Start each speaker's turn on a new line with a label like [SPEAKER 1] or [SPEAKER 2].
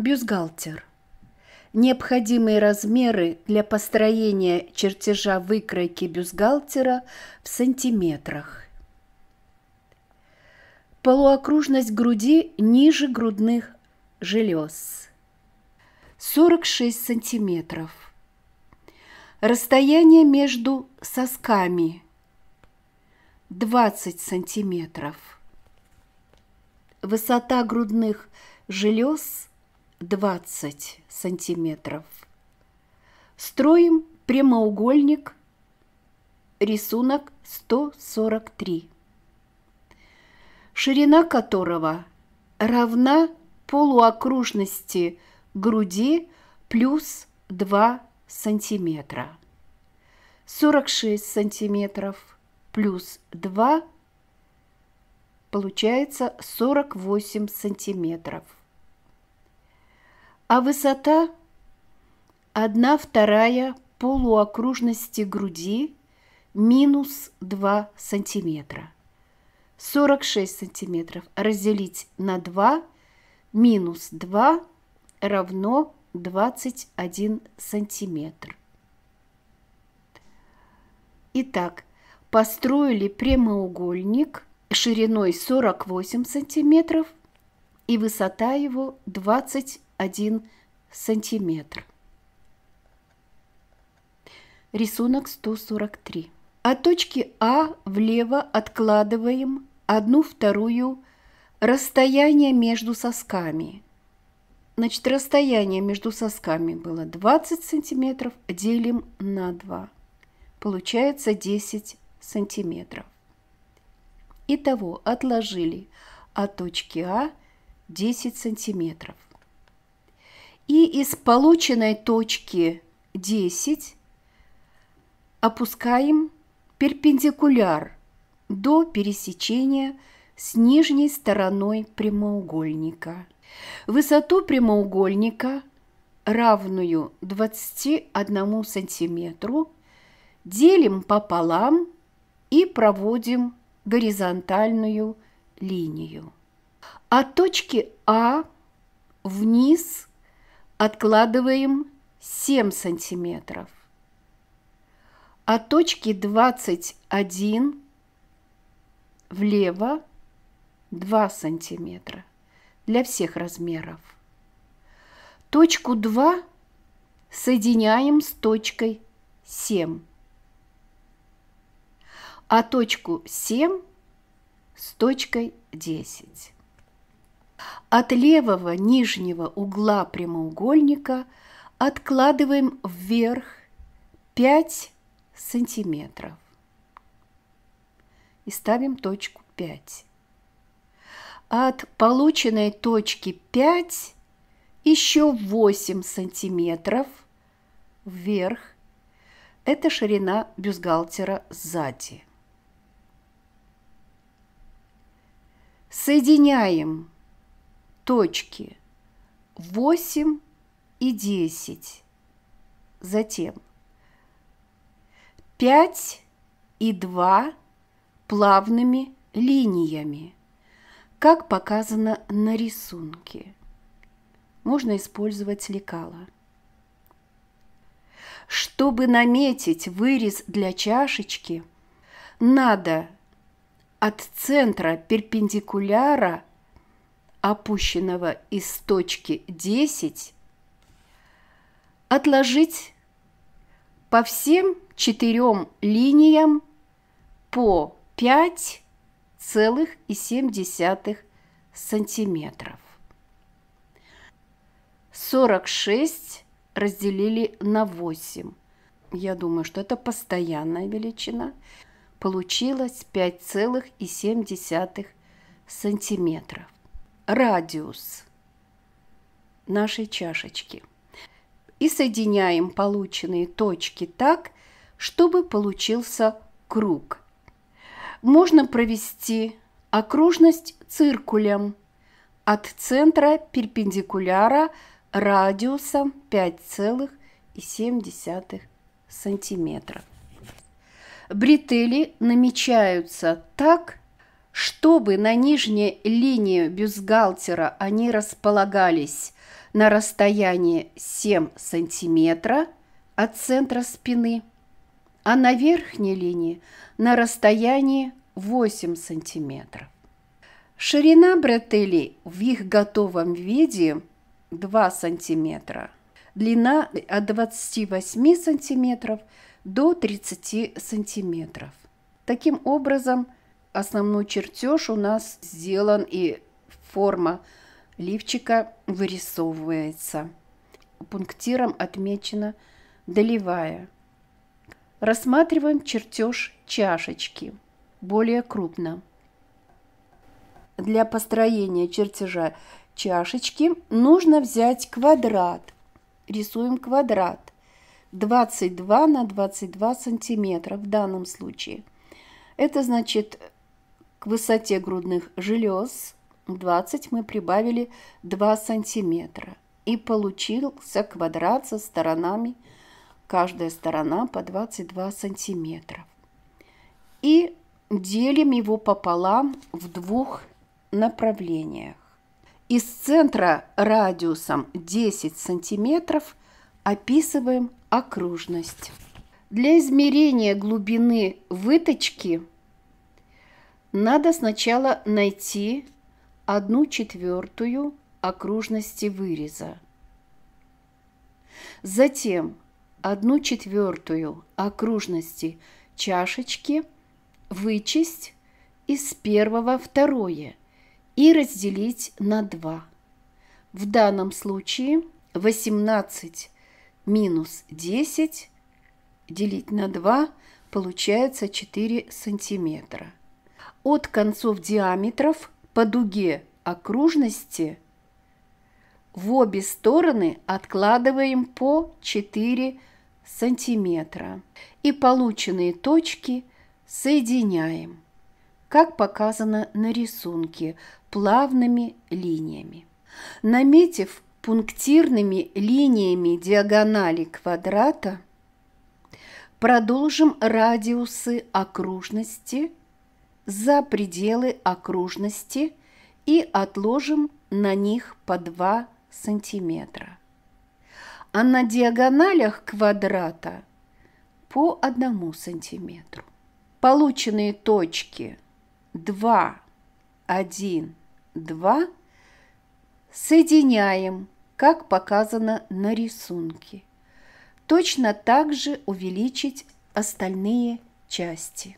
[SPEAKER 1] Бюзгалтер. Необходимые размеры для построения чертежа выкройки бюзгалтера в сантиметрах. Полуокружность груди ниже грудных желез. 46 сантиметров. Расстояние между сосками 20 сантиметров. Высота грудных желез 20 сантиметров. Строим прямоугольник, рисунок 143, ширина которого равна полуокружности груди плюс 2 сантиметра. 46 сантиметров плюс 2 получается 48 сантиметров а высота – одна вторая полуокружности груди минус 2 сантиметра. 46 сантиметров разделить на 2 минус 2 равно 21 сантиметр. Итак, построили прямоугольник шириной 48 сантиметров и высота его 20 один сантиметр. Рисунок 143. От точки А влево откладываем одну вторую расстояние между сосками. Значит, расстояние между сосками было 20 сантиметров, делим на 2. Получается 10 сантиметров. Итого отложили от точки А 10 сантиметров и из полученной точки 10 опускаем перпендикуляр до пересечения с нижней стороной прямоугольника. Высоту прямоугольника, равную 21 сантиметру, делим пополам и проводим горизонтальную линию. От точки А вниз – откладываем 7 сантиметров. От а точки 21 влево 2 сантиметра для всех размеров. Точку 2 соединяем с точкой 7, а точку 7 с точкой 10. От левого нижнего угла прямоугольника откладываем вверх 5 сантиметров и ставим точку 5. От полученной точки 5 еще 8 сантиметров вверх. Это ширина бюстгальтера сзади. Соединяем точки 8 и 10. Затем 5 и 2 плавными линиями, как показано на рисунке. Можно использовать лекала Чтобы наметить вырез для чашечки, надо от центра перпендикуляра – опущенного из точки 10, отложить по всем четырем линиям по 5,7 сантиметров. 46 разделили на 8. Я думаю, что это постоянная величина. Получилось 5,7 сантиметров радиус нашей чашечки. И соединяем полученные точки так, чтобы получился круг. Можно провести окружность циркулем от центра перпендикуляра радиусом 5,7 сантиметра. Бретели намечаются так, чтобы на нижней линии бюстгальтера они располагались на расстоянии 7 сантиметра от центра спины, а на верхней линии на расстоянии 8 сантиметров. Ширина бретелей в их готовом виде 2 сантиметра, длина от 28 сантиметров до 30 сантиметров. Таким образом, Основной чертеж у нас сделан и форма лифчика вырисовывается. Пунктиром отмечена долевая. Рассматриваем чертеж чашечки более крупно. Для построения чертежа чашечки нужно взять квадрат. Рисуем квадрат 22 на 22 сантиметра в данном случае. Это значит к высоте грудных желез 20 мы прибавили 2 сантиметра и получился квадрат со сторонами, каждая сторона по 22 сантиметра. И делим его пополам в двух направлениях. Из центра радиусом 10 сантиметров описываем окружность. Для измерения глубины выточки надо сначала найти одну четвертую окружности выреза. Затем одну четвертую окружности чашечки вычесть из первого второе и разделить на 2. В данном случае 18 минус 10 делить на 2 получается 4 сантиметра от концов диаметров по дуге окружности в обе стороны откладываем по 4 сантиметра и полученные точки соединяем, как показано на рисунке, плавными линиями. Наметив пунктирными линиями диагонали квадрата, продолжим радиусы окружности – за пределы окружности и отложим на них по 2 сантиметра. А на диагоналях квадрата по 1 сантиметру. Полученные точки 2, 1, 2 соединяем, как показано на рисунке. Точно так же увеличить остальные части.